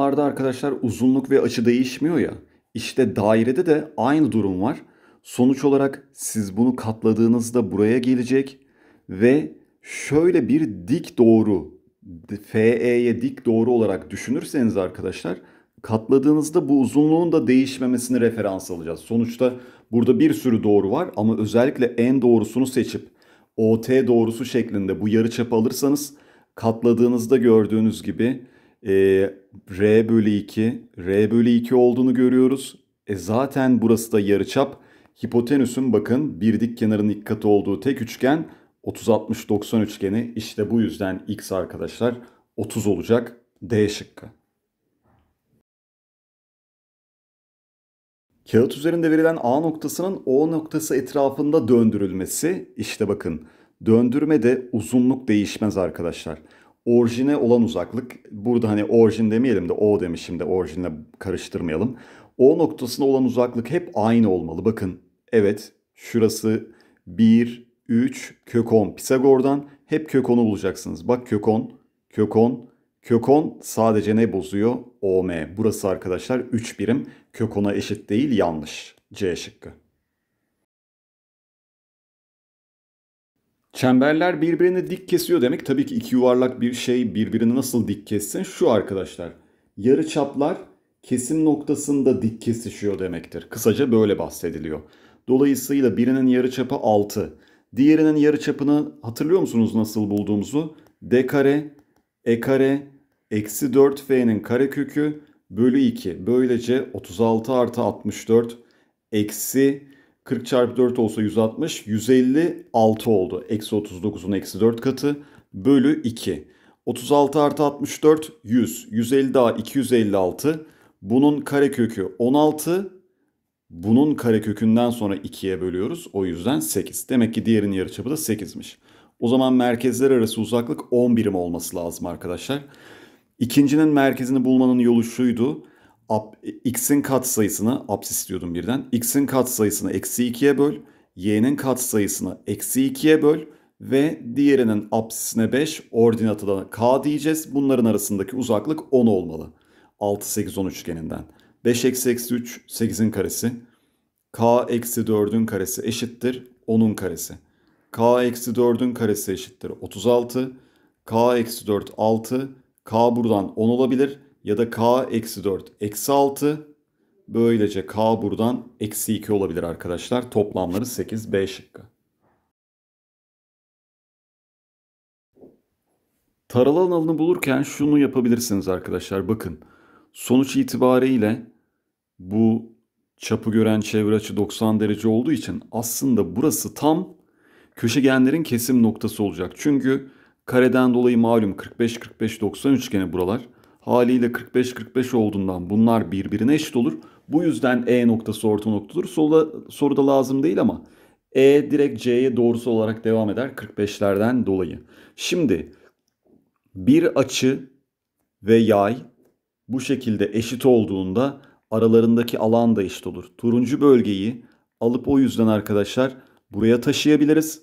Ortalamalarda arkadaşlar uzunluk ve açı değişmiyor ya. İşte dairede de aynı durum var. Sonuç olarak siz bunu katladığınızda buraya gelecek ve şöyle bir dik doğru FE'ye dik doğru olarak düşünürseniz arkadaşlar katladığınızda bu uzunluğun da değişmemesini referans alacağız. Sonuçta burada bir sürü doğru var ama özellikle en doğrusunu seçip OT doğrusu şeklinde bu yarıçapı alırsanız katladığınızda gördüğünüz gibi e, R bölü 2, R bölü 2 olduğunu görüyoruz. E zaten burası da yarıçap. Hipotenüsün bakın bir dik kenarın ilk olduğu tek üçgen 30-60-90 üçgeni. İşte bu yüzden x arkadaşlar 30 olacak. D şıkkı. Kağıt üzerinde verilen A noktasının O noktası etrafında döndürülmesi. işte bakın döndürme de uzunluk değişmez arkadaşlar orijine olan uzaklık. Burada hani orijin demeyelim de o demişim de orijinle karıştırmayalım. O noktasına olan uzaklık hep aynı olmalı. Bakın evet şurası 1, 3, kök 10 Pisagor'dan hep kök 10'u bulacaksınız. Bak kök 10, kök 10, kök 10 sadece ne bozuyor? OM. Burası arkadaşlar 3 birim. Kök 10'a eşit değil yanlış. C şıkkı. Çemberler birbirini dik kesiyor demek. Tabii ki iki yuvarlak bir şey birbirini nasıl dik kessin? Şu arkadaşlar. Yarı çaplar kesim noktasında dik kesişiyor demektir. Kısaca böyle bahsediliyor. Dolayısıyla birinin yarıçapı 6. Diğerinin yarıçapını hatırlıyor musunuz nasıl bulduğumuzu? D kare, E kare, eksi 4F'nin karekökü bölü 2. Böylece 36 artı 64 eksi 40 çarpı 4 olsa 160. 156 oldu. Eksi 39'un eksi 4 katı. Bölü 2. 36 artı 64 100. 150 daha 256. Bunun karekökü 16. Bunun karekökünden sonra 2'ye bölüyoruz. O yüzden 8. Demek ki diğerinin yarıçapı da 8'miş. O zaman merkezler arası uzaklık 10 olması lazım arkadaşlar. İkincinin merkezini bulmanın yolu şuydu x'in kat sayısını apsis diyordum birden. x'in kat sayısını eksi 2'ye böl. y'nin kat sayısını eksi 2'ye böl. Ve diğerinin apsisine 5 ordinatı da k diyeceğiz. Bunların arasındaki uzaklık 10 olmalı. 6, 8, 10 üçgeninden. 5 eksi eksi 3 8'in karesi. k eksi 4'ün karesi eşittir 10'un karesi. k eksi 4'ün karesi eşittir 36. k eksi 4 6. k buradan 10 olabilir ya da k eksi 4 eksi 6. Böylece k buradan eksi 2 olabilir arkadaşlar. Toplamları 8 B şıkkı. Taralı alanını bulurken şunu yapabilirsiniz arkadaşlar. Bakın sonuç itibariyle bu çapı gören çevre açı 90 derece olduğu için aslında burası tam köşegenlerin kesim noktası olacak. Çünkü kareden dolayı malum 45-45-90 üçgeni buralar haliyle 45-45 olduğundan bunlar birbirine eşit olur. Bu yüzden E noktası orta noktadır. Soruda, soruda lazım değil ama E direkt C'ye doğrusu olarak devam eder 45'lerden dolayı. Şimdi bir açı ve yay bu şekilde eşit olduğunda aralarındaki alan da eşit olur. Turuncu bölgeyi alıp o yüzden arkadaşlar buraya taşıyabiliriz.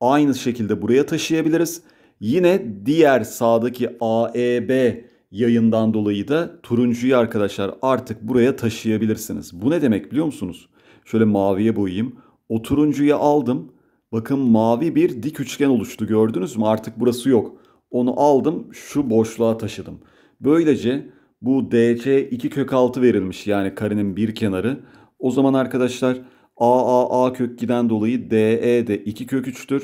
Aynı şekilde buraya taşıyabiliriz. Yine diğer sağdaki AEB yayından dolayı da turuncuyu arkadaşlar artık buraya taşıyabilirsiniz. Bu ne demek biliyor musunuz? Şöyle maviye boyayayım. O turuncuyu aldım. Bakın mavi bir dik üçgen oluştu gördünüz mü? Artık burası yok. Onu aldım şu boşluğa taşıdım. Böylece bu DC 2 kök 6 verilmiş yani karenin bir kenarı. O zaman arkadaşlar AAA kök giden dolayı e DE e de 2 kök 3'tür.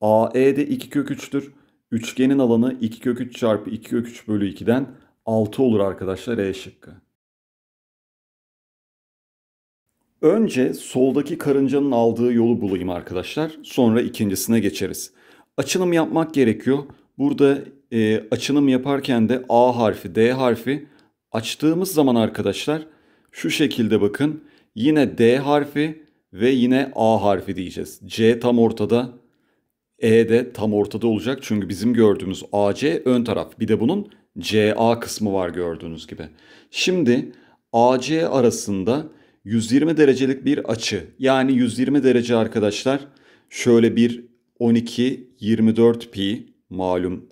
AE de 2 kök 3'tür. Üçgenin alanı 2 kök 3 çarpı 2 kök 3 bölü 2'den 6 olur arkadaşlar E şıkkı. Önce soldaki karıncanın aldığı yolu bulayım arkadaşlar. Sonra ikincisine geçeriz. Açınım yapmak gerekiyor. Burada e, açınım yaparken de A harfi, D harfi açtığımız zaman arkadaşlar şu şekilde bakın. Yine D harfi ve yine A harfi diyeceğiz. C tam ortada, e de tam ortada olacak çünkü bizim gördüğümüz AC ön taraf. Bir de bunun CA kısmı var gördüğünüz gibi. Şimdi AC arasında 120 derecelik bir açı. Yani 120 derece arkadaşlar şöyle bir 12 24 pi malum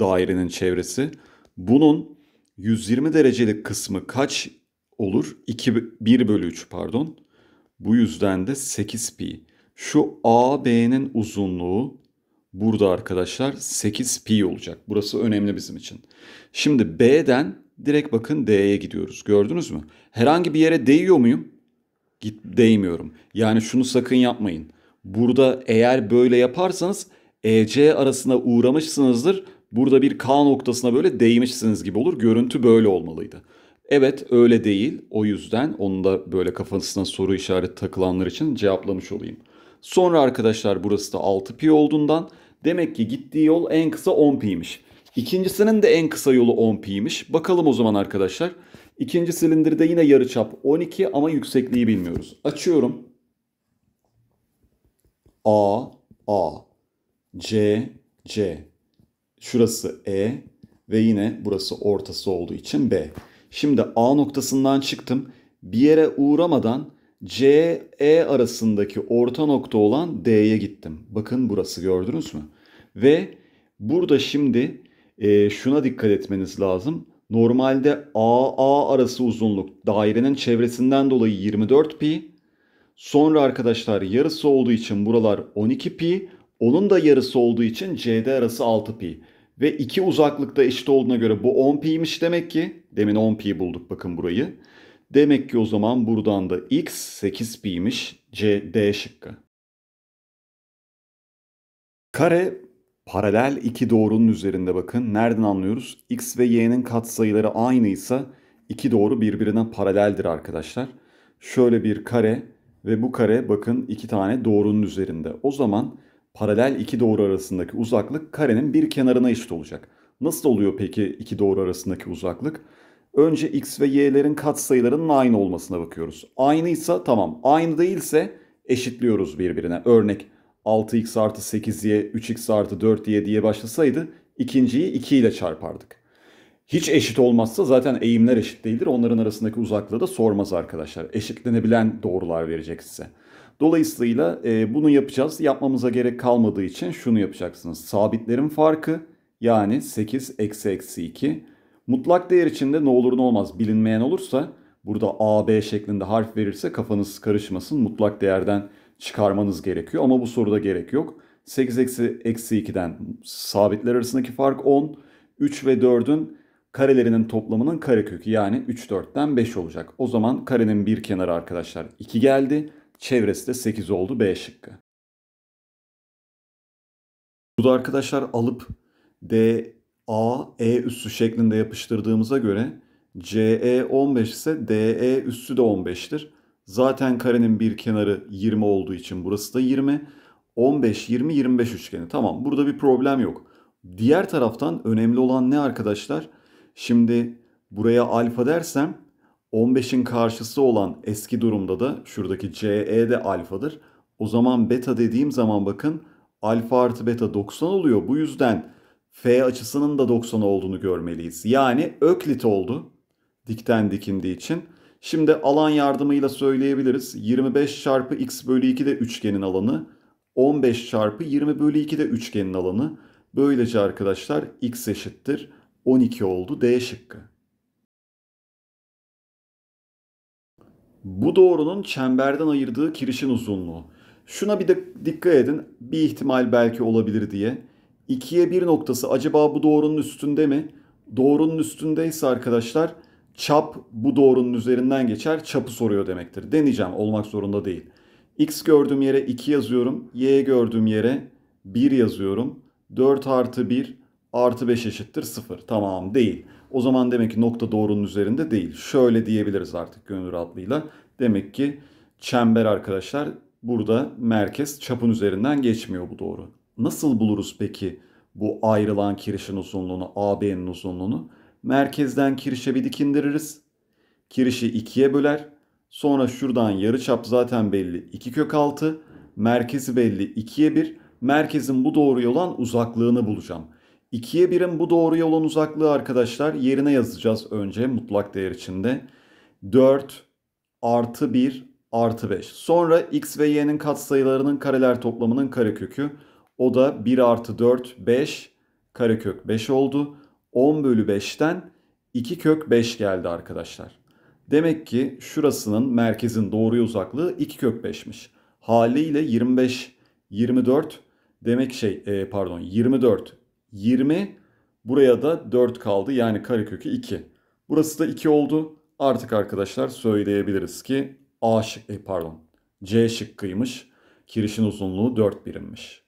dairenin çevresi. Bunun 120 derecelik kısmı kaç olur? 2 1 bölü 3 pardon. Bu yüzden de 8 pi. Şu AB'nin uzunluğu burada arkadaşlar 8 pi olacak. Burası önemli bizim için. Şimdi B'den direkt bakın D'ye gidiyoruz. Gördünüz mü? Herhangi bir yere değiyor muyum? Git değmiyorum. Yani şunu sakın yapmayın. Burada eğer böyle yaparsanız EC arasında uğramışsınızdır. Burada bir K noktasına böyle değmişsiniz gibi olur. Görüntü böyle olmalıydı. Evet öyle değil. O yüzden onu da böyle kafasına soru işareti takılanlar için cevaplamış olayım. Sonra arkadaşlar burası da 6pi olduğundan demek ki gittiği yol en kısa 10pi'ymiş. İkincisinin de en kısa yolu 10pi'ymiş. Bakalım o zaman arkadaşlar. İkinci silindirde yine yarıçap 12 ama yüksekliği bilmiyoruz. Açıyorum. A, A, C, C. Şurası E ve yine burası ortası olduğu için B. Şimdi A noktasından çıktım. Bir yere uğramadan C, E arasındaki orta nokta olan D'ye gittim. Bakın burası gördünüz mü? Ve burada şimdi e, şuna dikkat etmeniz lazım. Normalde A A arası uzunluk dairenin çevresinden dolayı 24 pi. Sonra arkadaşlar yarısı olduğu için buralar 12 pi. Onun da yarısı olduğu için CD arası 6 pi. Ve iki uzaklıkta eşit olduğuna göre bu 10 pi'ymiş demek ki. Demin 10 pi bulduk bakın burayı. Demek ki o zaman buradan da x 8pi'miş. C D şıkkı. Kare paralel iki doğrunun üzerinde bakın. Nereden anlıyoruz? X ve y'nin katsayıları aynıysa iki doğru birbirine paraleldir arkadaşlar. Şöyle bir kare ve bu kare bakın iki tane doğrunun üzerinde. O zaman paralel iki doğru arasındaki uzaklık karenin bir kenarına eşit olacak. Nasıl oluyor peki iki doğru arasındaki uzaklık? önce x ve y'lerin katsayılarının aynı olmasına bakıyoruz. Aynıysa tamam. Aynı değilse eşitliyoruz birbirine. Örnek 6x artı 8y, 3x artı 4y diye başlasaydı ikinciyi 2 ile çarpardık. Hiç eşit olmazsa zaten eğimler eşit değildir. Onların arasındaki uzaklığı da sormaz arkadaşlar. Eşitlenebilen doğrular verecek size. Dolayısıyla e, bunu yapacağız. Yapmamıza gerek kalmadığı için şunu yapacaksınız. Sabitlerin farkı yani 8 eksi eksi 2 Mutlak değer içinde ne olur ne olmaz bilinmeyen olursa burada A, B şeklinde harf verirse kafanız karışmasın. Mutlak değerden çıkarmanız gerekiyor ama bu soruda gerek yok. 8 eksi eksi 2'den sabitler arasındaki fark 10. 3 ve 4'ün karelerinin toplamının karekökü yani 3 4'ten 5 olacak. O zaman karenin bir kenarı arkadaşlar 2 geldi. Çevresi de 8 oldu B şıkkı. Burada arkadaşlar alıp D A, E üssü şeklinde yapıştırdığımıza göre CE 15 ise DE üssü de 15'tir. Zaten karenin bir kenarı 20 olduğu için burası da 20. 15, 20, 25 üçgeni. Tamam burada bir problem yok. Diğer taraftan önemli olan ne arkadaşlar? Şimdi buraya alfa dersem 15'in karşısı olan eski durumda da şuradaki CE de alfadır. O zaman beta dediğim zaman bakın alfa artı beta 90 oluyor. Bu yüzden F açısının da 90 olduğunu görmeliyiz. Yani öklit oldu dikten dikindiği için. Şimdi alan yardımıyla söyleyebiliriz. 25 çarpı x bölü 2 de üçgenin alanı. 15 çarpı 20 bölü 2 de üçgenin alanı. Böylece arkadaşlar x eşittir 12 oldu D şıkkı. Bu doğrunun çemberden ayırdığı kirişin uzunluğu. Şuna bir de dikkat edin. Bir ihtimal belki olabilir diye. 2'ye 1 noktası acaba bu doğrunun üstünde mi? Doğrunun üstündeyse arkadaşlar çap bu doğrunun üzerinden geçer. Çapı soruyor demektir. Deneyeceğim olmak zorunda değil. X gördüğüm yere 2 yazıyorum. Y gördüğüm yere 1 yazıyorum. 4 artı 1 artı 5 eşittir 0. Tamam değil. O zaman demek ki nokta doğrunun üzerinde değil. Şöyle diyebiliriz artık gönül rahatlığıyla. Demek ki çember arkadaşlar burada merkez çapın üzerinden geçmiyor bu doğru nasıl buluruz peki bu ayrılan kirişin uzunluğunu, AB'nin uzunluğunu? Merkezden kirişe bir dik indiririz. Kirişi ikiye böler. Sonra şuradan yarıçap zaten belli 2 kök 6. Merkezi belli 2'ye 1. Merkezin bu doğruya olan uzaklığını bulacağım. 2'ye 1'in bu doğruya olan uzaklığı arkadaşlar yerine yazacağız önce mutlak değer içinde. 4 artı 1 artı 5. Sonra x ve y'nin katsayılarının kareler toplamının karekökü. O da 1 artı 4 5 karekök 5 oldu. 10 bölü 5'ten 2 kök 5 geldi arkadaşlar. Demek ki şurasının merkezin doğruya uzaklığı 2 kök 5'miş. Haliyle 25 24 demek şey e, pardon 24 20 buraya da 4 kaldı yani karekökü 2. Burası da 2 oldu. Artık arkadaşlar söyleyebiliriz ki A şık e, pardon C şıkkıymış. Kirişin uzunluğu 4 birimmiş.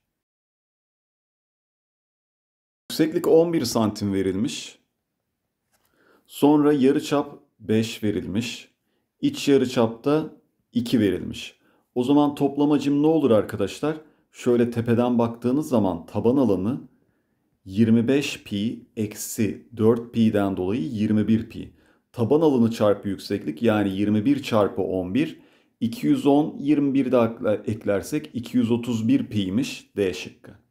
Yükseklik 11 santim verilmiş. Sonra yarı çap 5 verilmiş. İç yarıçapta 2 verilmiş. O zaman toplam hacim ne olur arkadaşlar? Şöyle tepeden baktığınız zaman taban alanı 25 pi eksi 4 pi'den dolayı 21 pi. Taban alanı çarpı yükseklik yani 21 çarpı 11. 210 21 de eklersek 231 pi'miş D şıkkı.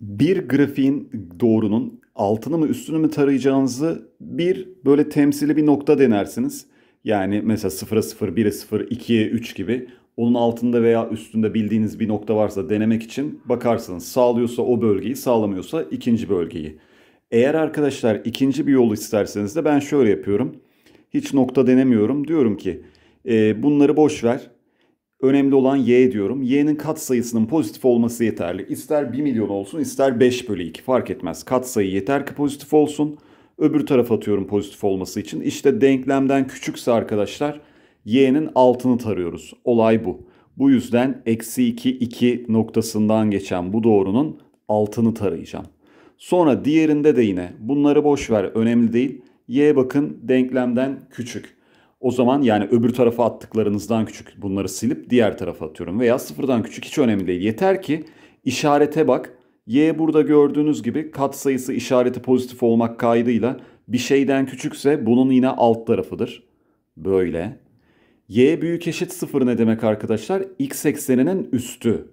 bir grafiğin doğrunun altını mı üstünü mü tarayacağınızı bir böyle temsili bir nokta denersiniz. Yani mesela 0'a 0, 1'e 0, 2'ye 3 gibi onun altında veya üstünde bildiğiniz bir nokta varsa denemek için bakarsınız. Sağlıyorsa o bölgeyi, sağlamıyorsa ikinci bölgeyi. Eğer arkadaşlar ikinci bir yol isterseniz de ben şöyle yapıyorum. Hiç nokta denemiyorum. Diyorum ki e, bunları boş ver. Önemli olan y diyorum. y'nin kat sayısının pozitif olması yeterli. İster 1 milyon olsun ister 5 bölü 2 fark etmez. Kat Katsayı yeter ki pozitif olsun. Öbür tarafa atıyorum pozitif olması için. İşte denklemden küçükse arkadaşlar y'nin altını tarıyoruz. Olay bu. Bu yüzden eksi 2 2 noktasından geçen bu doğrunun altını tarayacağım. Sonra diğerinde de yine bunları boş ver önemli değil. Y bakın denklemden küçük. O zaman yani öbür tarafa attıklarınızdan küçük bunları silip diğer tarafa atıyorum. Veya sıfırdan küçük hiç önemli değil. Yeter ki işarete bak. Y burada gördüğünüz gibi katsayısı işareti pozitif olmak kaydıyla bir şeyden küçükse bunun yine alt tarafıdır. Böyle. Y büyük eşit sıfır ne demek arkadaşlar? X ekseninin üstü.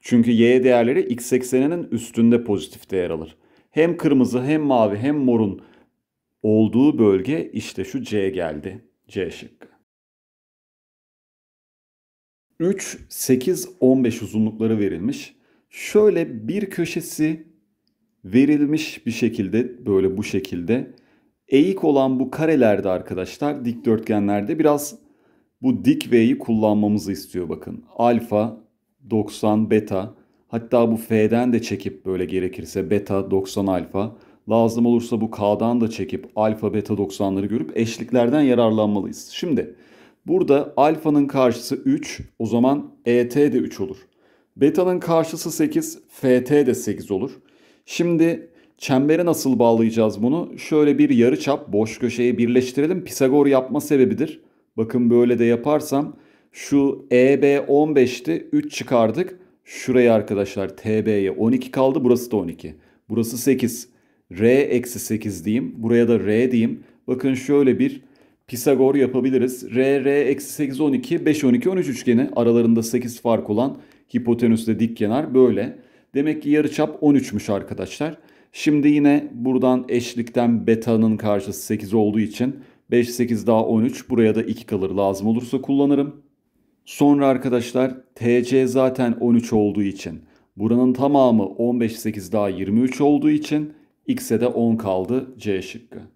Çünkü Y değerleri X ekseninin üstünde pozitif değer alır. Hem kırmızı hem mavi hem morun olduğu bölge işte şu C geldi. C şıkkı. 3, 8, 15 uzunlukları verilmiş. Şöyle bir köşesi verilmiş bir şekilde böyle bu şekilde eğik olan bu karelerde arkadaşlar dikdörtgenlerde biraz bu dik V'yi kullanmamızı istiyor bakın. Alfa 90 beta hatta bu F'den de çekip böyle gerekirse beta 90 alfa Lazım olursa bu K'dan da çekip alfa beta 90'ları görüp eşliklerden yararlanmalıyız. Şimdi burada alfanın karşısı 3 o zaman ET de 3 olur. Beta'nın karşısı 8 FT de 8 olur. Şimdi çembere nasıl bağlayacağız bunu? Şöyle bir yarı çap boş köşeyi birleştirelim. Pisagor yapma sebebidir. Bakın böyle de yaparsam şu EB 15'ti 3 çıkardık. Şuraya arkadaşlar TB'ye 12 kaldı burası da 12. Burası 8 r eksi 8 diyeyim. Buraya da r diyeyim. Bakın şöyle bir Pisagor yapabiliriz. r, r eksi 8, 12, 5, 12, 13 üçgeni. Aralarında 8 fark olan hipotenüsle dik kenar böyle. Demek ki yarıçap 13'müş arkadaşlar. Şimdi yine buradan eşlikten beta'nın karşısı 8 olduğu için 5, 8 daha 13. Buraya da 2 kalır lazım olursa kullanırım. Sonra arkadaşlar TC zaten 13 olduğu için buranın tamamı 15, 8 daha 23 olduğu için X'e de 10 kaldı C şıkkı.